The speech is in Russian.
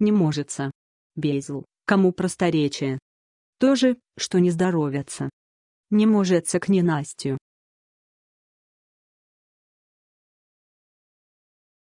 не можется. Бейзл, кому просторечие. То же, что не здоровятся. Не можется к ненастью.